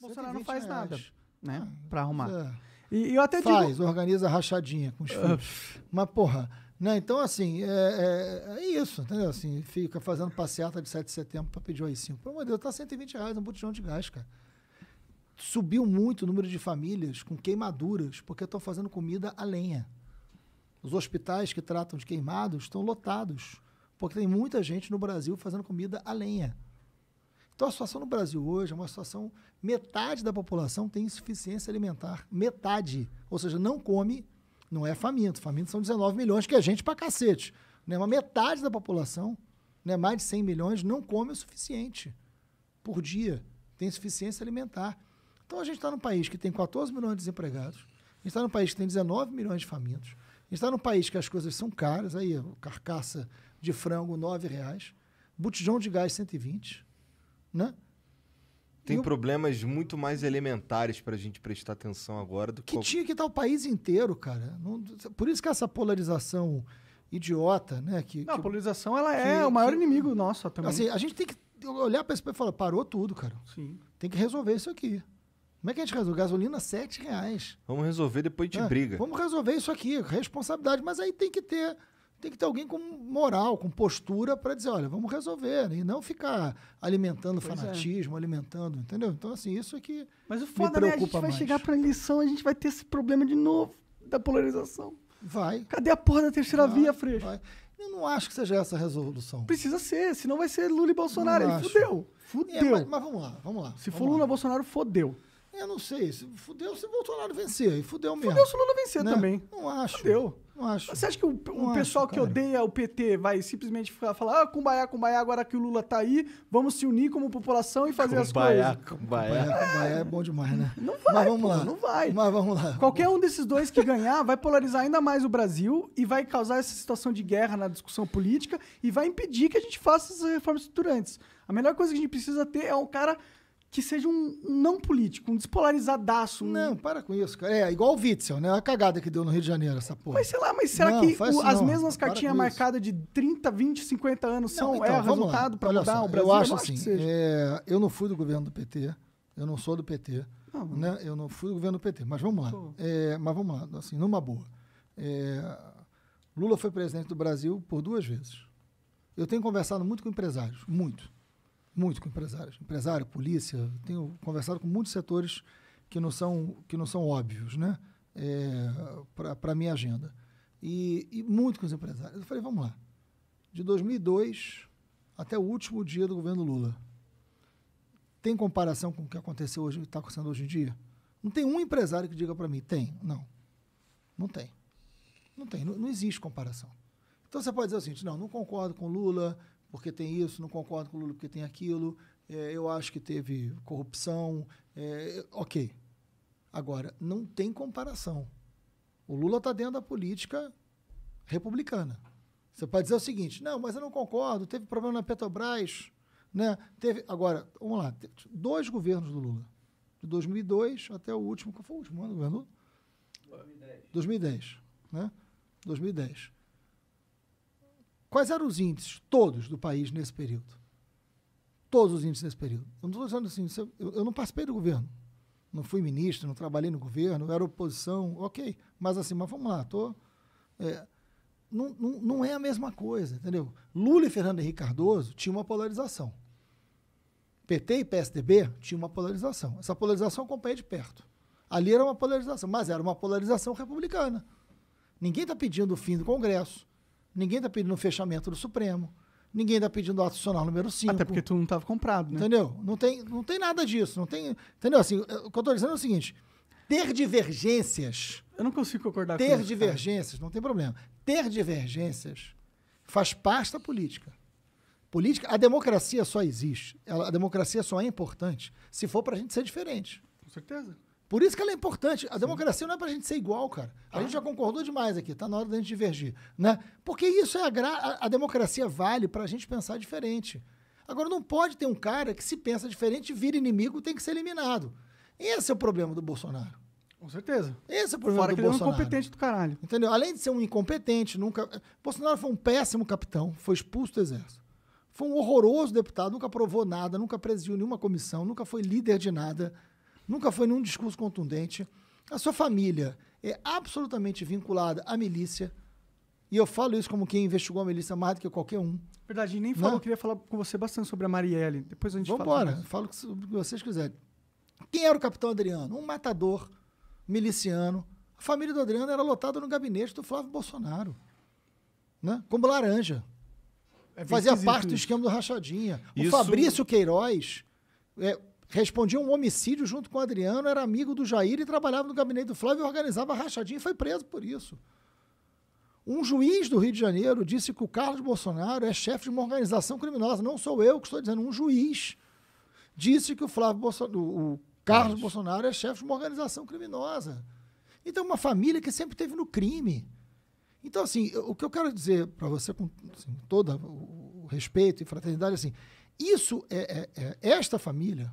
Bolsonaro não faz nada, né? Ah, para arrumar. É. E, eu até faz, digo... organiza rachadinha com os filhos. Uh. Mas, porra, né? Então, assim, é, é, é, isso, entendeu? Assim, fica fazendo passeata de 7 de setembro para pedir o AI-5. Pelo amor de Deus, tá 120 reais no botijão de gás, cara. Subiu muito o número de famílias com queimaduras, porque estão fazendo comida a lenha. Os hospitais que tratam de queimados estão lotados, porque tem muita gente no Brasil fazendo comida a lenha. Então a situação no Brasil hoje é uma situação metade da população tem insuficiência alimentar, metade, ou seja, não come, não é faminto. Faminto são 19 milhões que é gente pra cacete, né? Uma metade da população, né, mais de 100 milhões não come o suficiente por dia, tem insuficiência alimentar. Então a gente está num país que tem 14 milhões de desempregados, a gente está num país que tem 19 milhões de famintos, a gente está num país que as coisas são caras, aí carcaça de frango R$ reais, botijão de gás 120, né? Tem eu... problemas muito mais elementares para a gente prestar atenção agora do que. Que tinha que estar o país inteiro, cara. Não... Por isso que essa polarização idiota, né? Que, não, que... a polarização ela que... é o maior inimigo nosso também. Assim, a gente tem que olhar para esse e falar, parou tudo, cara. Sim. Tem que resolver isso aqui. Como é que a gente resolve? Gasolina, sete reais. Vamos resolver, depois de é, briga. Vamos resolver isso aqui, responsabilidade. Mas aí tem que ter tem que ter alguém com moral, com postura para dizer, olha, vamos resolver, né? e não ficar alimentando pois é. fanatismo, é. alimentando, entendeu? Então, assim, isso é que Mas o foda, me preocupa né? A gente vai mais. chegar para a eleição, a gente vai ter esse problema de novo da polarização. Vai. Cadê a porra da terceira vai, via, Freixo? Vai. Eu não acho que seja essa a resolução. Precisa ser, senão vai ser Lula e Bolsonaro. Ele fudeu. Fudeu. É, mas, mas, vamos lá, vamos lá. Se vamos for Lula e Bolsonaro, fodeu. Eu não sei. Se fudeu se Bolsonaro vencer. E fudeu mesmo. Fudeu se Lula vencer né? também. Não acho. Fudeu. Não acho. Você acha que o, o pessoal acho, que odeia o PT vai simplesmente falar, ah, cumbaiá, cumbaiá, agora que o Lula tá aí, vamos se unir como população e fazer cumbaiá, as coisas? Cumbaiá, cumbaiá. Cumbaiá é bom demais, né? Não vai, Mas vamos pô, lá. não vai. Mas vamos lá. Qualquer um desses dois que ganhar vai polarizar ainda mais o Brasil e vai causar essa situação de guerra na discussão política e vai impedir que a gente faça essas reformas estruturantes. A melhor coisa que a gente precisa ter é um cara que seja um não político, um despolarizadaço. Um... Não, para com isso, cara. É igual o Witzel, né? A cagada que deu no Rio de Janeiro, essa porra. Mas sei lá, mas será não, que o, as mesmas cartinhas marcadas de 30, 20, 50 anos não, são então, é resultado para mudar só, o Brasil? Eu acho eu assim, é, eu não fui do governo do PT, eu não sou do PT, né? Eu não fui do governo do PT, mas vamos lá. É, mas vamos lá, assim, numa boa. É, Lula foi presidente do Brasil por duas vezes. Eu tenho conversado muito com empresários, muito muito com empresários. Empresário, polícia, tenho conversado com muitos setores que não são, que não são óbvios, né? É, Para a minha agenda. E, e muito com os empresários. Eu falei, vamos lá. De 2002 até o último dia do governo Lula. Tem comparação com o que aconteceu hoje, está acontecendo hoje em dia? Não tem um empresário que diga para mim, tem. Não. Não tem. Não tem. Não, não, existe comparação. Então você pode dizer o seguinte: não, não concordo com Lula, porque tem isso, não concordo com o Lula porque tem aquilo, é, eu acho que teve corrupção, é, ok. Agora, não tem comparação. O Lula está dentro da política republicana. Você pode dizer o seguinte, não, mas eu não concordo, teve problema na Petrobras, né? Teve, agora, vamos lá, dois governos do Lula, de 2002 até o último, que foi o último ano do governo? 2010. 2010, né? 2010. Quais eram os índices? Todos do país nesse período. Todos os índices nesse período. Eu não estou dizendo assim, é, eu, não participei do governo. Não fui ministro, não trabalhei no governo, era oposição, ok. Mas assim, mas vamos lá, estou. É, não, não, não é a mesma coisa, entendeu? Lula e Fernando Henrique Cardoso tinham uma polarização. PT e PSDB tinham uma polarização. Essa polarização acompanha de perto. Ali era uma polarização, mas era uma polarização republicana. Ninguém está pedindo o fim do Congresso. Ninguém está pedindo o fechamento do Supremo. Ninguém está pedindo o ato adicional número 5. Até porque tu não estava comprado, né? Entendeu? Não tem, não tem nada disso. Não tem, entendeu? Assim, o que eu estou dizendo é o seguinte: ter divergências. Eu não consigo concordar ter com Ter divergências, cara. não tem problema. Ter divergências faz parte da política. Política, a democracia só existe. Ela, a democracia só é importante se for para a gente ser diferente. Com certeza. Por isso que ela é importante. A democracia não é para a gente ser igual, cara. A gente já concordou demais aqui, tá na hora da gente divergir. Né? Porque isso é a gra... A democracia vale para a gente pensar diferente. Agora, não pode ter um cara que se pensa diferente, vira inimigo, tem que ser eliminado. Esse é o problema do Bolsonaro. Com certeza. Esse é o problema Fora do que Bolsonaro. Ele é um incompetente do caralho. Entendeu? Além de ser um incompetente, nunca. Bolsonaro foi um péssimo capitão, foi expulso do exército. Foi um horroroso deputado, nunca aprovou nada, nunca presidiu nenhuma comissão, nunca foi líder de nada nunca foi nenhum discurso contundente. A sua família é absolutamente vinculada à milícia. E eu falo isso como quem investigou a milícia mais do que qualquer um. Verdade, e nem falou, né? eu queria falar com você bastante sobre a Marielle. Depois a gente Vambora, fala. Vambora, falo o que vocês quiserem. Quem era o capitão Adriano? Um matador miliciano. A família do Adriano era lotada no gabinete do Flávio Bolsonaro. Né? Como laranja. É Fazia parte do esquema do Rachadinha. Isso... O Fabrício Queiroz é, respondia um homicídio junto com o Adriano, era amigo do Jair e trabalhava no gabinete do Flávio e organizava rachadinha e foi preso por isso. Um juiz do Rio de Janeiro disse que o Carlos Bolsonaro é chefe de uma organização criminosa. Não sou eu que estou dizendo, um juiz disse que o Flávio Bolsonaro, o Carlos Mas... Bolsonaro é chefe de uma organização criminosa. Então, uma família que sempre teve no crime. Então, assim, o que eu quero dizer para você, com assim, todo o respeito e fraternidade, assim, isso é, é, é esta família,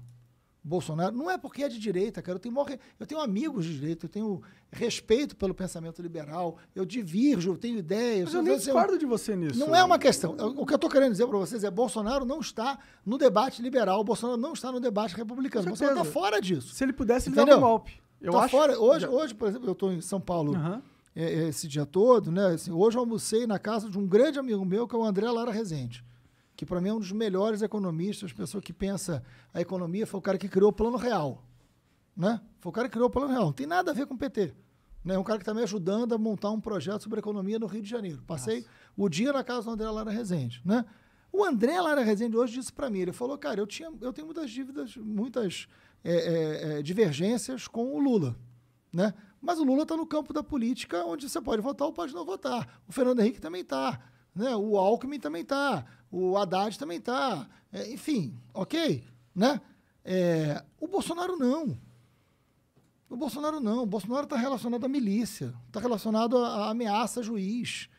Bolsonaro. Não é porque é de direita, cara. Eu tenho, maior, eu tenho amigos de direita, eu tenho respeito pelo pensamento liberal, eu divirjo, eu tenho ideias. Mas eu, nem discordo eu... de você nisso. Não é uma questão. O que eu estou querendo dizer para vocês é Bolsonaro não está no debate liberal, Bolsonaro não está no debate republicano. Bolsonaro está fora disso. Se ele pudesse, ele um golpe. Eu tá acho... fora. Hoje, hoje, por exemplo, eu estou em São Paulo. Uhum esse dia todo, né? Assim, hoje eu almocei na casa de um grande amigo meu, que é o André Lara Rezende que para mim é um dos melhores economistas, pessoa que pensa a economia, foi o cara que criou o Plano Real. Né? Foi o cara que criou o Plano Real. Não tem nada a ver com o PT. Né? É um cara que está me ajudando a montar um projeto sobre economia no Rio de Janeiro. Passei Nossa. o dia na casa do André Lara Rezende. Né? O André Lara Rezende hoje disse para mim, ele falou, cara, eu, tinha, eu tenho muitas dívidas, muitas é, é, divergências com o Lula. Né? Mas o Lula está no campo da política, onde você pode votar ou pode não votar. O Fernando Henrique também está. Né? O Alckmin também está. O Haddad também está. É, enfim, ok. Né? É, o Bolsonaro não. O Bolsonaro não. O Bolsonaro está relacionado à milícia, está relacionado à ameaça a juiz, está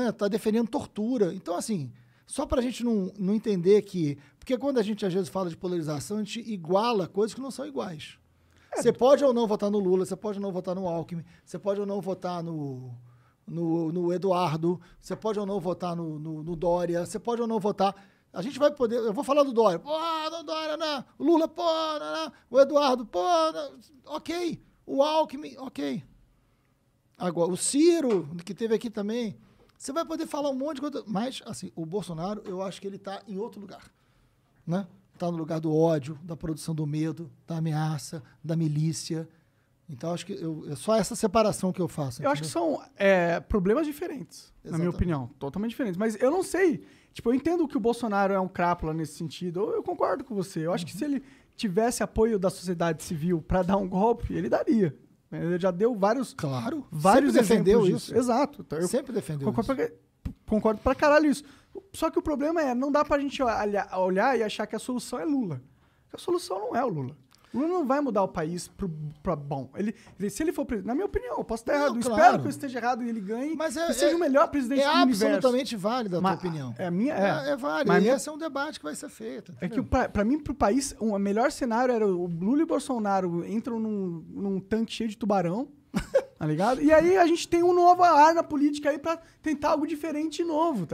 né? Tá defendendo tortura. Então, assim, só para a gente não, não entender que. Porque quando a gente às vezes fala de polarização, a gente iguala coisas que não são iguais. É. Você pode ou não votar no Lula, você pode ou não votar no Alckmin, você pode ou não votar no, no, no Eduardo, você pode ou não votar no, no, no, Dória, você pode ou não votar. A gente vai poder. Eu vou falar do Dória. Pô, não, Dória, não. Né? Lula, pô, não, né, não. Né? O Eduardo, pô, não. ok. O Alckmin, ok. Agora, o Ciro, que teve aqui também. Você vai poder falar um monte de coisa. Mas, assim, o Bolsonaro, eu acho que ele está em outro lugar. Né? Está no lugar do ódio, da produção do medo, da ameaça, da milícia. Então, acho que eu, é só essa separação que eu faço. Eu acho que são é, problemas diferentes, Exatamente. na minha opinião. Totalmente diferentes. Mas eu não sei. Tipo, eu entendo que o Bolsonaro é um crápula nesse sentido. Eu, concordo com você. Eu acho uhum. que se ele tivesse apoio da sociedade civil para dar um golpe, ele daria. Ele já deu vários. Claro. Vários Sempre defendeu isso. Disso. Exato. Então, Sempre defendeu concordo isso. Pra, concordo pra caralho isso. Só que o problema é, não dá pra gente olhar, olhar e achar que a solução é Lula. A solução não é o Lula. O Lula não vai mudar o país pro, pra bom. Ele, se ele for presidente, na minha opinião, eu posso estar errado. Não, claro. Espero que eu esteja errado e ele ganhe Mas é, que seja é, o melhor presidente é do universo. É absolutamente válida a tua opinião. É minha, é. É, é válida. Mas e esse é um debate que vai ser feito. Entendeu? É que pra, mim, pro país, o um, melhor cenário era o Lula e o Bolsonaro entram num, num tanque cheio de tubarão. tá ligado? E aí a gente tem um novo ar na política aí pra tentar algo diferente e novo, tá